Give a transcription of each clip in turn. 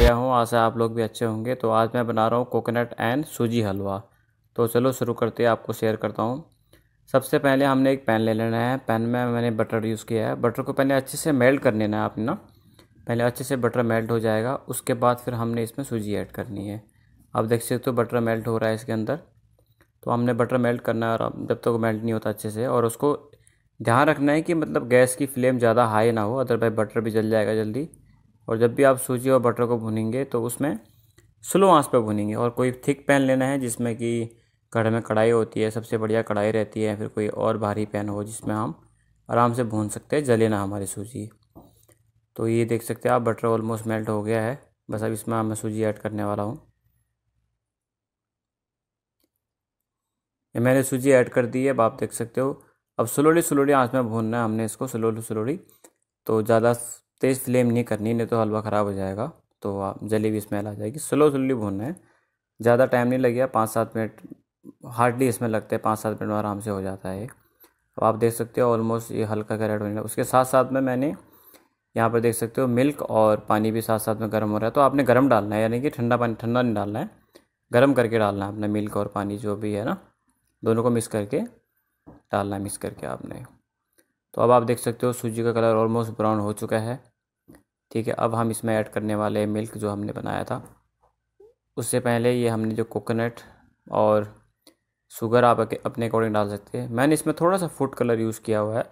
बढ़िया हूँ आशा आप लोग भी अच्छे होंगे तो आज मैं बना रहा हूँ कोकोनट एंड सूजी हलवा तो चलो शुरू करते हैं आपको शेयर करता हूँ सबसे पहले हमने एक पैन ले लेना है पैन में मैंने बटर यूज़ किया है बटर को पहले अच्छे से मेल्ट कर लेना है आपने ना पहले अच्छे से बटर मेल्ट हो जाएगा उसके बाद फिर हमने इसमें सूजी ऐड करनी है आप देख सकते हो बटर तो मेल्ट हो रहा है इसके अंदर तो हमने बटर मेल्ट करना है और जब तक तो मेल्ट नहीं होता अच्छे से और उसको ध्यान रखना है कि मतलब गैस की फ्लेम ज़्यादा हाई ना हो अदरवाइज बटर भी जल जाएगा जल्दी और जब भी आप सूजी और बटर को भुनेंगे तो उसमें स्लो आंच पर भुनेंगे और कोई थिक पैन लेना है जिसमें कि घर में कढ़ाई होती है सबसे बढ़िया कढ़ाई रहती है फिर कोई और भारी पैन हो जिसमें हम आराम से भून सकते हैं जले ना हमारी सूजी तो ये देख सकते हैं आप बटर ऑलमोस्ट मेल्ट हो गया है बस अब इसमें मैं सूजी ऐड करने वाला हूँ मैंने सूजी ऐड कर दी है अब आप देख सकते हो अब स्लोली स्लोली आँच में भूनना है हमने इसको स्लोली स्लोली तो ज़्यादा तेज़ फ्लेम नहीं करनी नहीं तो हलवा ख़राब हो जाएगा तो आप जली भी स्मेल आ जाएगी स्लो स्लोली भूनना है ज़्यादा टाइम नहीं लगेगा पाँच सात मिनट हार्डली इसमें लगते हैं पाँच सात मिनट में आराम से हो जाता है अब आप देख सकते हो ऑलमोस्ट ये हल्का का रेड होने उसके साथ साथ में मैंने यहाँ पर देख सकते हो मिल्क और पानी भी साथ साथ में गर्म हो रहा है तो आपने गर्म डालना है यानी कि ठंडा पानी ठंडा नहीं डालना है गर्म करके डालना है आपने मिल्क और पानी जो भी है ना दोनों को मिक्स करके डालना है मिक्स करके आपने तो अब आप देख सकते हो सूजी का कलर ऑलमोस्ट ब्राउन हो चुका है ठीक है अब हम इसमें ऐड करने वाले हैं मिल्क जो हमने बनाया था उससे पहले ये हमने जो कोकोनट और शुगर आप अपने अकॉर्डिंग डाल सकते हैं मैंने इसमें थोड़ा सा फूड कलर यूज़ किया हुआ है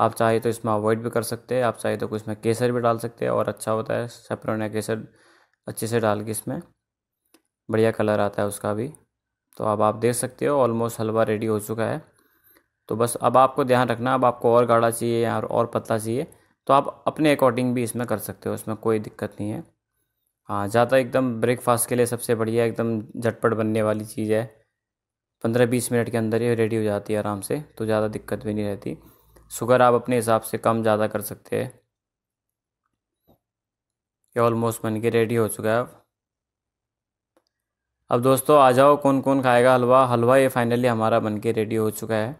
आप चाहे तो इसमें अवॉइड भी कर सकते हैं आप चाहे तो इसमें केसर भी डाल सकते हैं और अच्छा होता है या केसर अच्छे से डाल के इसमें बढ़िया कलर आता है उसका भी तो अब आप देख सकते हो ऑलमोस्ट हलवा रेडी हो चुका है तो बस अब आपको ध्यान रखना अब आपको और गाढ़ा चाहिए या और पतला चाहिए तो आप अपने अकॉर्डिंग भी इसमें कर सकते हो इसमें कोई दिक्कत नहीं है हाँ ज़्यादा एकदम ब्रेकफास्ट के लिए सबसे बढ़िया एकदम झटपट बनने वाली चीज़ है पंद्रह बीस मिनट के अंदर ये रेडी हो जाती है आराम से तो ज़्यादा दिक्कत भी नहीं रहती शुगर आप अपने हिसाब से कम ज़्यादा कर सकते हैं ये ऑलमोस्ट बन के रेडी हो चुका है अब अब दोस्तों आ जाओ कौन कौन खाएगा हलवा हलवा ये फाइनली हमारा बन के रेडी हो चुका है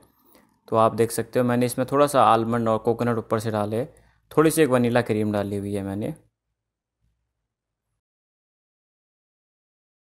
तो आप देख सकते हो मैंने इसमें थोड़ा सा आलमंड और कोकोनट ऊपर से डाले थोड़ी सी एक वनीला क्रीम डाली हुई है मैंने